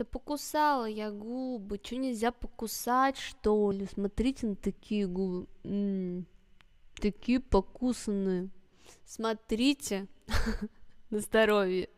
Да покусала я губы, что нельзя покусать, что ли? Смотрите на такие губы, М -м, такие покусанные. Смотрите на здоровье.